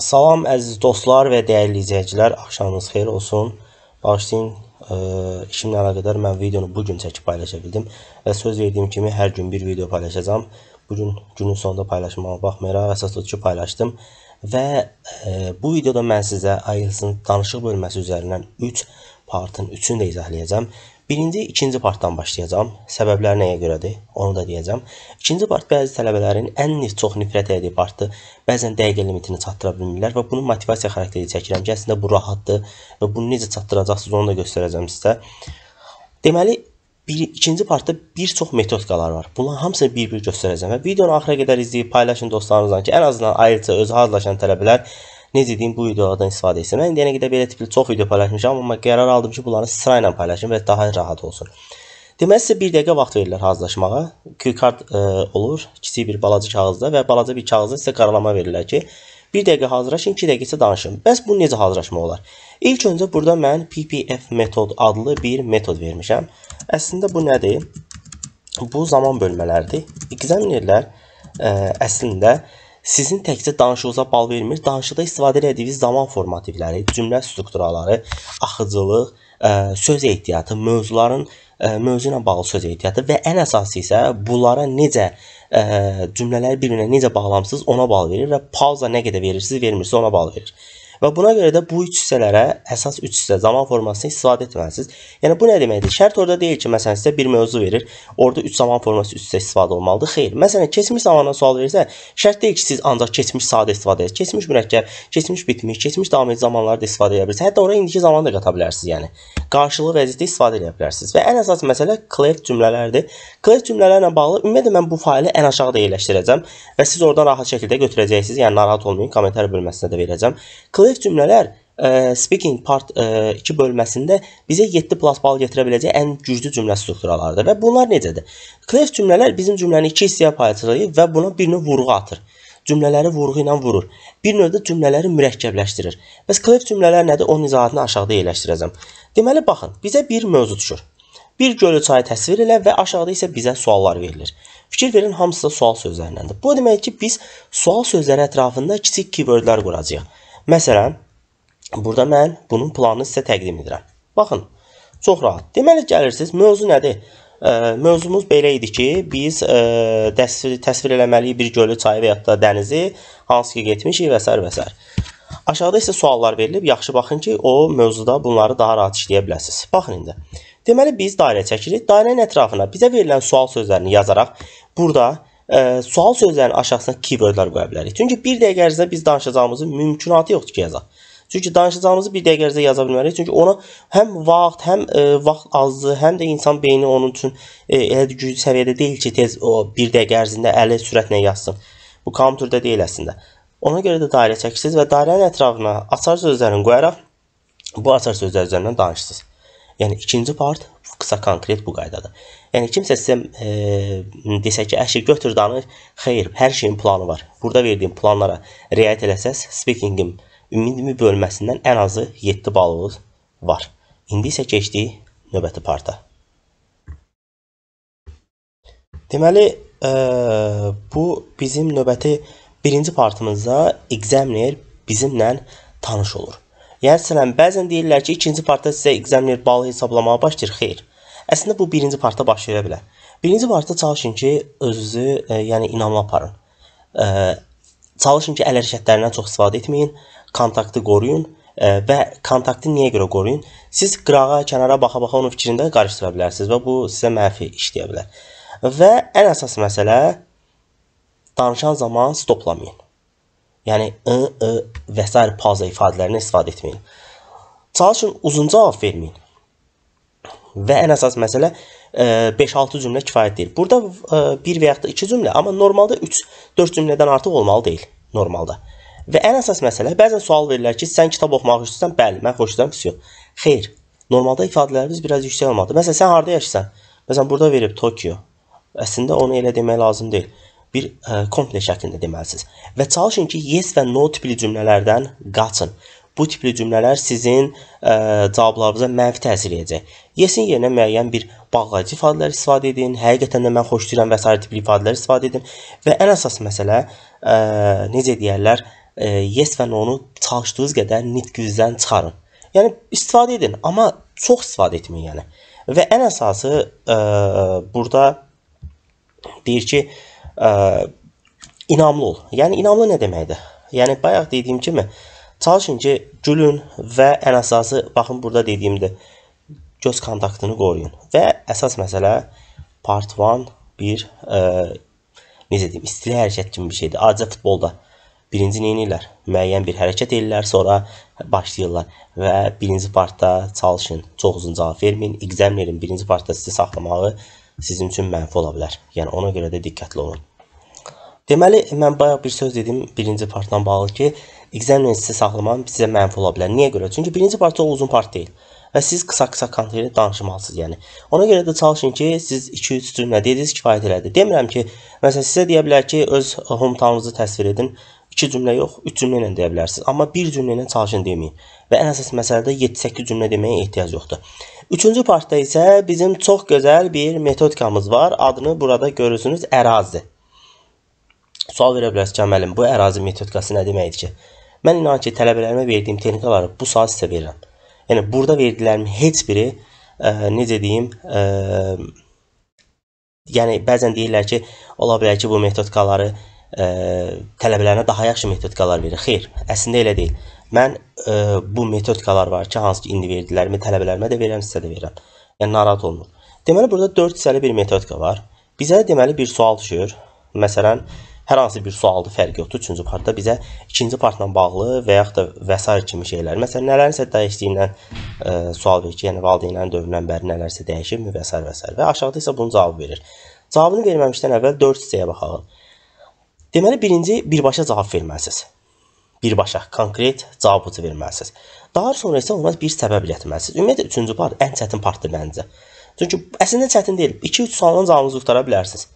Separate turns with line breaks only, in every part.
Salam əziz dostlar və dəyərli izləyicilər, axşamınız xeyir olsun. Bağışlayın, e, işimlə əlaqədar mən videonu bu gün çəkib paylaşa bildim və söz verdiyim kimi hər gün bir video paylaşacağam. Bu gün günün sonunda paylaşmağa baxmayaraq əsas odur ki, paylaşdım və e, bu videoda mən sizə IELTS-in danışıq bölməsi üzərindən 3 partın 3-ünü də izah edəcəm. Birinci, ikinci partdan başlayacam. Səbəblər nəyə görədir, onu da deyəcəm. İkinci part bəzi tələbələrin ən çox nifrət etdiyi partdır. Bəzən dəqiqə limitini çatdıra bilmirlər və bunun motivasiya xarakteri çəkirəm ki, əslində bu rahatdır və bunu necə çatdıracaqsınız, onu da göstərəcəm sizə. Deməli, bir, ikinci partda bir çox metodikalar var. Bunların hamısını bir-bir göstərəcəm və videonu axıra qədər izləyib paylaşın dostlarınızla ki, ən azından ayrıca özü hazırlaşan tələbələr Necə deyim, bu videolardan istifadə etsin. Mən indiyənə qədər belə tipli çox video paylaşmışam, amma qərar aldım ki, bunları sırayla paylaşım və daha rahat olsun. Deməli sizə 1 dəqiqə vaxt verirlər hazırlaşmağa. Q-kart e, olur, kiçik bir balaca kağızda və balaca bir kağızda sizə qaralama verirlər ki, 1 dəqiqə hazırlaşın, 2 dəqiqə isə danışın. Bəs bu necə hazırlaşma olar? İlk öncə burada mən PPF metod adlı bir metod vermişəm. Əslində bu nədir? Bu zaman bölmələridir. Examinerlər ə, e, əslində sizin təkcə danışığınıza bal vermir, danışıqda istifadə etdiyiniz zaman formativləri, cümlə strukturaları, axıcılıq, ə, e, söz ehtiyatı, mövzuların ə, e, mövzu ilə bağlı söz ehtiyatı və ən əsası isə bunlara necə ə, e, cümlələri bir-birinə necə bağlamısınız, ona bal verir və pauza nə qədər verirsiniz, vermirsə ona bal verir. Və buna görə də bu üç hissələrə əsas üç hissə zaman formasını istifadə etməlisiniz. Yəni bu nə deməkdir? Şərt orada deyil ki, məsələn sizə bir mövzu verir, orada üç zaman forması üç hissə istifadə olmalıdır. Xeyr. Məsələn, keçmiş zamandan sual versə, şərt deyil ki, siz ancaq keçmiş sadə istifadə edəsiniz. Keçmiş mürəkkəb, keçmiş bitmiş, keçmiş davam edici zamanlarda istifadə edə bilirsiniz. Hətta oraya indiki zamanı da qata bilərsiniz, yəni. Qarşılıqlı vəziyyətdə istifadə edə bilərsiniz. Və ən əsas məsələ clef cümlələrdir. Clef cümlələrlə bağlı ümumiyyətlə mən bu faylı ən aşağıda yerləşdirəcəm və siz oradan rahat şəkildə götürəcəksiniz. Yəni narahat olmayın, kommentar bölməsinə də verəcəm. Clef Müxtəlif cümlələr e, speaking part 2 e, bölməsində bizə 7 plus bal gətirə biləcək ən güclü cümlə strukturalarıdır və bunlar necədir? Clef cümlələr bizim cümləni iki hissəyə paylaşır və buna bir növ vurğu atır. Cümlələri vurğu ilə vurur. Bir növdə cümlələri mürəkkəbləşdirir. Bəs clef cümlələr nədir? Onun izahatını aşağıda yerləşdirəcəm. Deməli baxın, bizə bir mövzu düşür. Bir gölü çayı təsvir elə və aşağıda isə bizə suallar verilir. Fikir verin, hamısı da sual sözlərindəndir. Bu demək ki, biz sual sözləri ətrafında kiçik keywordlər quracağıq. Məsələn, burada mən bunun planını sizə təqdim edirəm. Baxın, çox rahat. Deməli, gəlirsiniz, mövzu nədir? Ə, e, mövzumuz belə idi ki, biz ə, e, təsvir, təsvir eləməliyik bir gölü, çayı və ya da dənizi, hansı ki getmişik və s. və s. Aşağıda isə suallar verilib. Yaxşı baxın ki, o mövzuda bunları daha rahat işləyə biləsiniz. Baxın indi. Deməli biz dairə çəkirik. Dairənin ətrafına bizə verilən sual sözlərini yazaraq burada e, sual sözlərinin aşağısına keywordlər qoya bilərik. Çünki 1 dəqiqə ərzində biz danışacağımızın mümkünatı yoxdur ki, yazaq. Çünki danışacağımızı bir dəqiqə ərzində yaza bilmərik. Çünki ona həm vaxt, həm e, vaxt azlığı, həm də insan beyni onun üçün e, elə güclü səviyyədə deyil ki, tez o 1 dəqiqə ərzində əli sürətlə yazsın. Bu kompüterdə deyil əslində. Ona görə də dairə çəkirsiniz və dairənin ətrafına açar sözlərini qoyaraq bu açar sözlər üzərindən danışırsınız. Yəni ikinci part qısa konkret bu qaydadır. Yəni kimsə sizə e, desə ki, əşi götür danış, xeyr, hər şeyin planı var. Burada verdiyim planlara riayət eləsəz, speakingim ümumi bölməsindən ən azı 7 balınız var. İndi isə keçdik növbəti parta. Deməli, e, bu bizim növbəti birinci partımızda examiner bizimlə tanış olur. Yəni, sələm, bəzən deyirlər ki, ikinci partda sizə examiner balı hesablamağa başlayır. Xeyr, Əslində bu birinci partda baş verə bilər. Birinci partda çalışın ki, özünüzü, e, yəni inamla aparın. E, çalışın ki, əl hərəkətlərindən çox istifadə etməyin, kontaktı qoruyun e, və kontaktı niyə görə qoruyun? Siz qırağa, kənara baxa-baxa onun fikrində qarışdıra bilərsiniz və bu sizə mənfi işləyə bilər. Və ən əsas məsələ danışan zaman stoplamayın. Yəni ı, ı və sair pauza ifadələrini istifadə etməyin. Çalışın uzun cavab verməyin və ən əsas məsələ 5-6 e, cümlə kifayət deyil. Burada 1 e, və ya da 2 cümlə, amma normalda 3 4 cümlədən artıq olmalı deyil normalda. Və ən əsas məsələ bəzən sual verirlər ki, sən kitab oxumaq istəyirsən? Bəli, mən xoşlayıram, psix. Xeyr. Normalda ifadələrimiz biraz yüksək olmalıdır. Məsələn, sən harda yaşayırsan? Məsələn, burada verib Tokyo. Əslində onu elə demək lazım deyil. Bir ə, e, kompleks şəklində deməlisiniz. Və çalışın ki, yes və no tipli cümlələrdən qaçın bu tipli cümlələr sizin ə, e, cavablarınıza mənfi təsir edəcək. Yesin yerinə müəyyən bir bağlayıcı ifadələr istifadə edin, həqiqətən də mən xoşlayıram və sair tipli ifadələr istifadə edin və ən əsas məsələ ə, e, necə deyirlər, ə, e, yes və no-nu çalışdığınız qədər nitqinizdən çıxarın. Yəni istifadə edin, amma çox istifadə etməyin yəni. Və ən əsası ə, burada deyir ki, ə, inamlı ol. Yəni inamlı nə deməkdir? Yəni bayaq dediyim kimi, ə, Çalışın ki, gülün və ən əsası baxın burada dediyimdir. Göz kontaktını qoruyun. Və əsas məsələ part 1 bir e, necə deyim, istili hərəkət kimi bir şeydir. Adicə futbolda birinci neyinirlər? Müəyyən bir hərəkət edirlər, sonra başlayırlar. Və birinci partda çalışın, çox uzun cavab verməyin. Examinerin birinci partda sizi saxlamağı sizin üçün mənfi ola bilər. Yəni ona görə də diqqətli olun. Deməli, mən bayaq bir söz dedim birinci partdan bağlı ki, X-dən sizə saxlamanın sizə mənfi ola bilər. Niyə görə? Çünki birinci part o uzun part deyil və siz qısa-qısa kontent danışmalısınız, yəni. Ona görə də çalışın ki, siz 2-3 cümlə dediniz kifayət elədi. Demirəm ki, məsələn sizə deyə bilər ki, öz hometown-unuzu təsvir edin. 2 cümlə yox, 3 cümlə ilə deyə bilərsiniz. Amma 1 cümlə ilə çalışın deməyin. Və ən əsas məsələdə 7-8 cümlə deməyə ehtiyac yoxdur. Üçüncü partda isə bizim çox gözəl bir metodikamız var. Adını burada görürsünüz ərazi. Sual verə bilərsiniz ki, müəllim, bu ərazi metodikası nə deməkdir ki? Mən inan ki, tələbələrimə verdiyim texnikaları bu saat sizə verirəm. Yəni burada verdilərimin heç biri ə, e, necə deyim, ə, e, yəni bəzən deyirlər ki, ola bilər ki, bu metodikaları ə, e, tələbələrinə daha yaxşı metodikalar verir. Xeyr, əslində elə deyil. Mən ə, bu metodikalar var ki, hansı ki indi verdilərimi tələbələrimə də verirəm, sizə də verirəm. Yəni narahat olmayın. Deməli burada 4 hissəli bir metodika var. Bizə deməli bir sual düşür. Məsələn, hər hansı bir sualdı fərqi yoxdur. 3-cü partda bizə ikinci partla bağlı və yaxud da vəsait kimi şeylər, məsələn, nələrinsə dəyişdiyindən e, sual verir ki, yəni valideynlərin dövründən bəri nələrsə dəyişib və vəsait vəsait. Və aşağıda isə bunun cavabı verir. Cavabını verməmişdən əvvəl 4 hissəyə baxaq. Deməli, birinci birbaşa cavab verməlisiniz. Birbaşa konkret cavabı verməlisiniz. Daha sonra isə ona bir səbəb gətirməlisiniz. Ümumiyyətlə 3-cü part ən çətin partdır məncə. Çünki əslində çətin deyil. 2-3 sualın cavabınızı qurtara bilərsiniz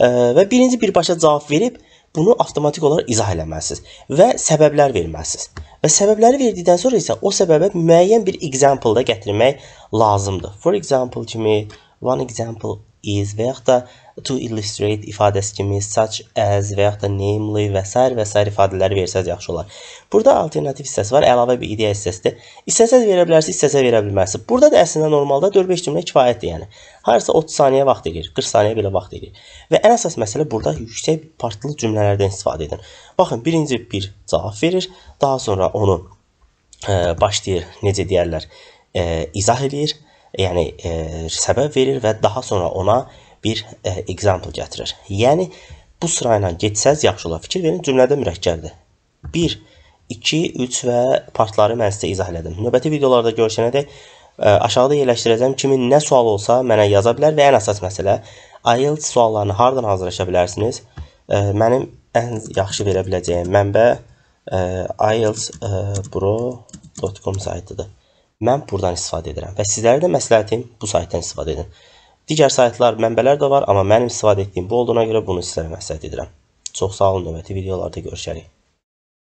və birinci birbaşa cavab verib bunu avtomatik olaraq izah eləməlisiniz və səbəblər verməlisiniz. Və səbəbləri verdikdən sonra isə o səbəbə müəyyən bir example da gətirmək lazımdır. For example kimi, one example is və yaxud da to illustrate ifadəsi kimi such as və yaxud da namely və s. və s. ifadələri versəz yaxşı olar. Burada alternativ hissəsi var, əlavə bir ideya hissəsidir. İstəsəz verə bilərsiniz, istəsə verə bilməzsiniz. Burada da əslində normalda 4-5 cümlə kifayətdir, yəni. Harasa 30 saniyə vaxt eləyir, 40 saniyə belə vaxt eləyir. Və ən əsas məsələ burada yüksək partlı cümlələrdən istifadə edin. Baxın, birinci bir cavab verir, daha sonra onu ə, e, başlayır, necə deyərlər, ə, e, izah eləyir, yəni ə, e, səbəb verir və daha sonra ona bir ə, e, example gətirir. Yəni bu sırayla getsəz yaxşı olar. Fikir verin, cümlədə mürəkkəbdir. 1 2 3 və partları mən sizə izah elədim. Növbəti videolarda görüşənədək e, aşağıda yerləşdirəcəm kimin nə sualı olsa mənə yaza bilər və ən əsas məsələ IELTS suallarını hardan hazırlaşa bilərsiniz? E, mənim ən yaxşı verə biləcəyim mənbə ielts.pro.com saytıdır. Mən buradan istifadə edirəm və sizlərə də məsləhətim bu saytdan istifadə edin. Digər saytlar, mənbələr də var, amma mənim istifadə etdiyim bu olduğuna görə bunu sizlərə məsləhət edirəm. Çox sağ olun, növbəti videolarda görüşərik.